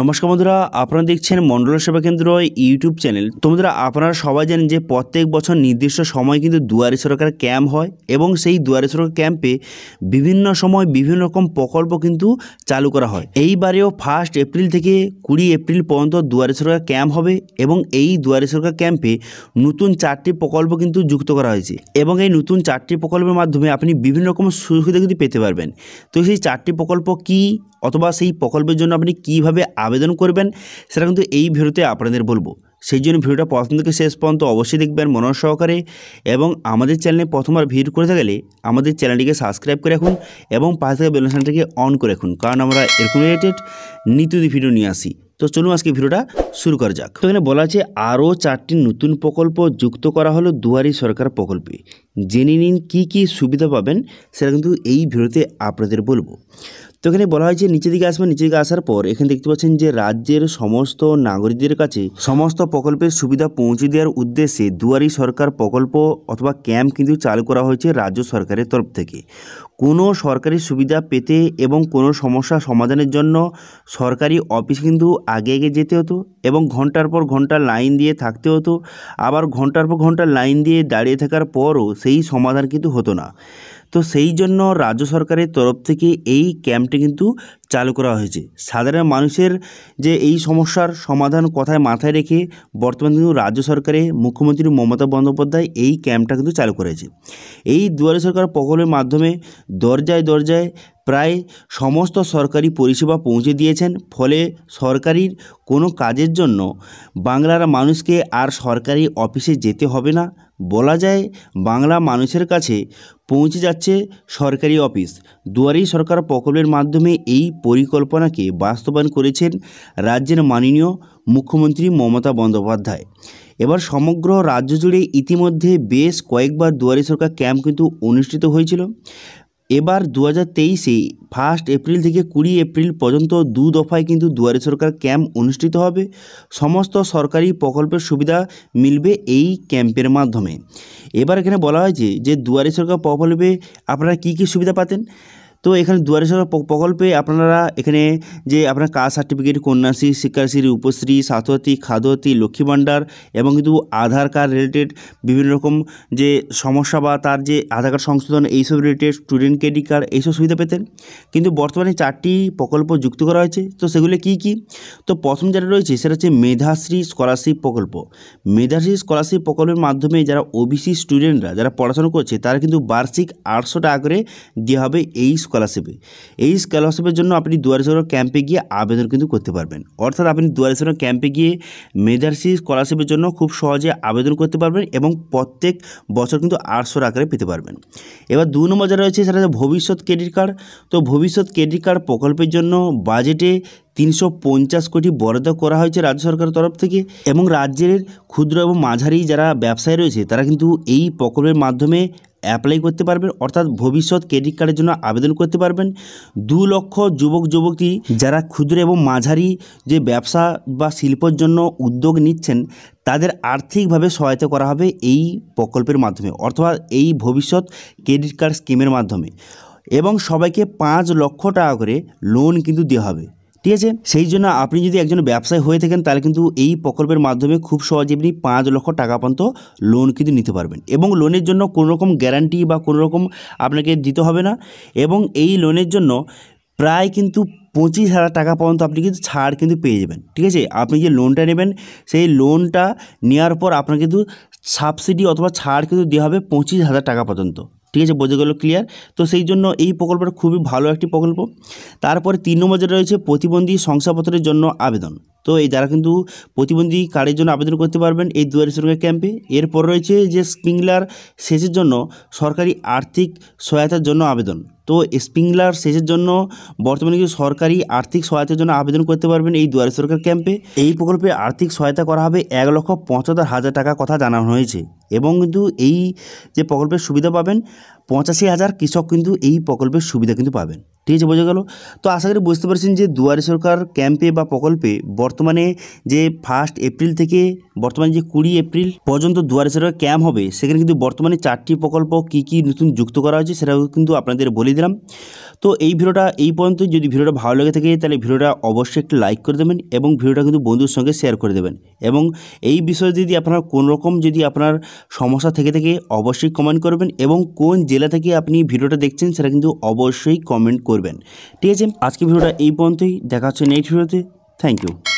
নমস্কার বন্ধুরা আপনারা দেখছেন মণ্ডল সেবা কেন্দ্র ইউটিউব চ্যানেল তোমরা আপনারা সবাই জানেন যে প্রত্যেক বছর নির্দিষ্ট সময় কিন্তু দুয়ারে সরকার ক্যাম্প হয় এবং সেই দুয়ারে সরকার ক্যাম্পে বিভিন্ন সময় বিভিন্ন রকম প্রকল্প কিন্তু চালু করা হয় এইবারেও ফার্স্ট এপ্রিল থেকে কুড়ি এপ্রিল পর্যন্ত দুয়ারে সরকার ক্যাম্প হবে এবং এই দুয়ারে সরকার ক্যাম্পে নতুন চারটি প্রকল্প কিন্তু যুক্ত করা হয়েছে এবং এই নতুন চারটি প্রকল্পের মাধ্যমে আপনি বিভিন্ন রকম সুবিধা কিন্তু পেতে পারবেন তো সেই চারটি প্রকল্প কি অথবা সেই প্রকল্পের জন্য আপনি কিভাবে আবেদন করবেন সেটা কিন্তু এই ভিডিওতে আপনাদের বলবো সেই জন্য ভিডিওটা প্রথম থেকে শেষ পর্যন্ত অবশ্যই দেখবেন মনোর সহকারে এবং আমাদের চ্যানেলে প্রথমবার ভিড় করে থাকলে আমাদের চ্যানেলটিকে সাবস্ক্রাইব করে রাখুন এবং পাশে থাকা বেলনসানটাকে অন করে রাখুন কারণ আমরা এরকম রিলেটেড নিত্যদি ভিডিও নিয়ে আসি তো চলুন আজকে ভিডিওটা শুরু করা যাক তো এখানে বলা আছে আরও চারটি নতুন প্রকল্প যুক্ত করা হলো দুয়ারি সরকার প্রকল্পে জেনে নিন কী কী সুবিধা পাবেন সেটা কিন্তু এই ভিডিওতে আপনাদের বলবো তো এখানে বলা হয়েছে নিচে দিকে আসবেন নিচে দিকে আসার পর এখানে দেখতে পাচ্ছেন যে রাজ্যের সমস্ত নাগরিকদের কাছে সমস্ত প্রকল্পের সুবিধা পৌঁছে দেওয়ার উদ্দেশ্যে দুয়ারি সরকার প্রকল্প অথবা ক্যাম্প কিন্তু চালু করা হয়েছে রাজ্য সরকারের তরফ থেকে কোনো সরকারি সুবিধা পেতে এবং কোনো সমস্যা সমাধানের জন্য সরকারি অফিস কিন্তু আগে আগে যেতে হতো এবং ঘন্টার পর ঘন্টা লাইন দিয়ে থাকতে হতো আবার ঘন্টার পর ঘন্টা লাইন দিয়ে দাঁড়িয়ে থাকার পরও সেই সমাধান কিন্তু হতো না তো সেই জন্য রাজ্য সরকারের তরফ থেকে এই ক্যাম্পটি কিন্তু চালু করা হয়েছে সাধারণ মানুষের যে এই সমস্যার সমাধান কথায় মাথায় রেখে বর্তমানে কিন্তু রাজ্য সরকারে মুখ্যমন্ত্রী মমতা বন্দ্যোপাধ্যায় এই ক্যাম্পটা কিন্তু চালু করেছে এই দুয়ারে সরকার প্রকল্পের মাধ্যমে দরজায় দরজায় প্রায় সমস্ত সরকারি পরিষেবা পৌঁছে দিয়েছেন ফলে সরকারির কোনো কাজের জন্য বাংলার মানুষকে আর সরকারি অফিসে যেতে হবে না বলা যায় বাংলা মানুষের কাছে পৌঁছে যাচ্ছে সরকারি অফিস দুয়ারি সরকার প্রকল্পের মাধ্যমে এই পরিকল্পনাকে বাস্তবায়ন করেছেন রাজ্যের মাননীয় মুখ্যমন্ত্রী মমতা বন্দ্যোপাধ্যায় এবার সমগ্র রাজ্য জুড়ে ইতিমধ্যে বেশ কয়েকবার দুয়ারে সরকার ক্যাম্প কিন্তু অনুষ্ঠিত হয়েছিল এবার দু হাজার তেইশে ফার্স্ট এপ্রিল থেকে কুড়ি এপ্রিল পর্যন্ত দু দফায় কিন্তু দুয়ারে সরকার ক্যাম্প অনুষ্ঠিত হবে সমস্ত সরকারি প্রকল্পের সুবিধা মিলবে এই ক্যাম্পের মাধ্যমে এবার এখানে বলা হয়েছে যে দুয়ারে সরকার প্রকল্পে আপনারা কি কি সুবিধা পাতেন তো এখানে দুয়ারে সরকার প্রকল্পে আপনারা এখানে যে আপনার কাস্ট সার্টিফিকেট কন্যাশ্রী শিক্ষাশ্রী রূপশ্রী স্বাস্থ্যসাথী খাদ্যসাথী লক্ষ্মী ভাণ্ডার এবং কিন্তু আধার কার্ড রিলেটেড বিভিন্ন রকম যে সমস্যা বা তার যে আধার কার্ড সংশোধন এইসব রিলেটেড স্টুডেন্ট ক্রেডিট কার্ড এইসব সুবিধা পেতেন কিন্তু বর্তমানে চারটি প্রকল্প যুক্ত করা হয়েছে তো সেগুলি কি কি তো প্রথম যেটা রয়েছে সেটা হচ্ছে মেধাশ্রী স্কলারশিপ প্রকল্প মেধাশ্রী স্কলারশিপ প্রকল্পের মাধ্যমে যারা ওবিসি স্টুডেন্টরা যারা পড়াশোনা করছে তারা কিন্তু বার্ষিক আটশো টাকা করে দেওয়া হবে এই স্কলারশিপে এই স্কলারশিপের জন্য আপনি দুয়ারে সরকার ক্যাম্পে গিয়ে আবেদন কিন্তু করতে পারবেন অর্থাৎ আপনি দুয়ারে সরকার ক্যাম্পে গিয়ে মেধার্সি স্কলারশিপের জন্য খুব সহজে আবেদন করতে পারবেন এবং প্রত্যেক বছর কিন্তু আটশোর আকারে পেতে পারবেন এবার দু নম্বর যারা রয়েছে সেটা ভবিষ্যৎ ক্রেডিট কার্ড তো ভবিষ্যৎ ক্রেডিট কার্ড প্রকল্পের জন্য বাজেটে তিনশো পঞ্চাশ কোটি বরাদ্দ করা হয়েছে রাজ্য সরকারের তরফ থেকে এবং রাজ্যের ক্ষুদ্র এবং মাঝারি যারা ব্যবসায়ী রয়েছে তারা কিন্তু এই প্রকল্পের মাধ্যমে অ্যাপ্লাই করতে পারবেন অর্থাৎ ভবিষ্যৎ ক্রেডিট কার্ডের জন্য আবেদন করতে পারবেন দু লক্ষ যুবক যুবতী যারা ক্ষুদ্র এবং মাঝারি যে ব্যবসা বা শিল্পর জন্য উদ্যোগ নিচ্ছেন তাদের আর্থিকভাবে সহায়তা করা হবে এই প্রকল্পের মাধ্যমে অর্থাৎ এই ভবিষ্যৎ ক্রেডিট কার্ড স্কিমের মাধ্যমে এবং সবাইকে পাঁচ লক্ষ টাকা করে লোন কিন্তু দেওয়া হবে ঠিক আছে সেই জন্য আপনি যদি একজন ব্যবসায়ী হয়ে থাকেন তাহলে কিন্তু এই প্রকল্পের মাধ্যমে খুব সহজে আপনি পাঁচ লক্ষ টাকা পর্যন্ত লোন কিন্তু নিতে পারবেন এবং লোনের জন্য কোনো রকম গ্যারান্টি বা কোনো রকম আপনাকে দিতে হবে না এবং এই লোনের জন্য প্রায় কিন্তু পঁচিশ হাজার টাকা পর্যন্ত আপনি কিন্তু ছাড় কিন্তু পেয়ে যাবেন ঠিক আছে আপনি যে লোনটা নেবেন সেই লোনটা নেওয়ার পর আপনার কিন্তু সাবসিডি অথবা ছাড় কিন্তু দেওয়া হবে পঁচিশ হাজার টাকা পর্যন্ত ঠিক আছে বোঝা গেল ক্লিয়ার তো সেই জন্য এই প্রকল্পটা খুবই ভালো একটি প্রকল্প তারপরে তিন নম্বর যেটা রয়েছে প্রতিবন্ধী শংসাপত্রের জন্য আবেদন তো এই যারা কিন্তু প্রতিবন্ধী কার্ডের জন্য আবেদন করতে পারবেন এই দুয়ারি সরকার ক্যাম্পে এরপর রয়েছে যে স্প্রিংলার সেচের জন্য সরকারি আর্থিক সহায়তার জন্য আবেদন তো স্প্রিংলার সেচের জন্য বর্তমানে কিন্তু সরকারি আর্থিক সহায়তার জন্য আবেদন করতে পারবেন এই দুয়ারে সরকার ক্যাম্পে এই প্রকল্পে আর্থিক সহায়তা করা হবে এক লক্ষ পঁচাত্তর হাজার টাকা কথা জানানো হয়েছে এবং কিন্তু এই যে প্রকল্পের সুবিধা পাবেন পঁচাশি হাজার কৃষক কিন্তু এই প্রকল্পের সুবিধা কিন্তু পাবেন ঠিক আছে বোঝা গেল তো আশা করি বুঝতে পারছেন যে দুয়ারে সরকার ক্যাম্পে বা প্রকল্পে বর্তমানে যে ফার্স্ট এপ্রিল থেকে বর্তমানে যে কুড়ি এপ্রিল পর্যন্ত দুয়ারে সরকার ক্যাম্প হবে সেখানে কিন্তু বর্তমানে চারটি প্রকল্প কি কি নতুন যুক্ত করা হয়েছে সেটাও কিন্তু আপনাদের বলে দিলাম তো এই ভিডিওটা এই পর্যন্ত যদি ভিডিওটা ভালো লেগে থাকে তাহলে ভিডিওটা অবশ্যই একটি লাইক করে দেবেন এবং ভিডিওটা কিন্তু বন্ধুর সঙ্গে শেয়ার করে দেবেন এবং এই বিষয়ে যদি আপনার রকম যদি আপনার সমস্যা থেকে থেকে অবশ্যই কমেন্ট করবেন এবং কোন জেলা থেকে আপনি ভিডিওটা দেখছেন সেটা কিন্তু অবশ্যই কমেন্ট করবেন ঠিক আছে আজকে ভিডিওটা এই পর্যন্তই দেখা হচ্ছে নেক্সট ভিডিওতে থ্যাংক ইউ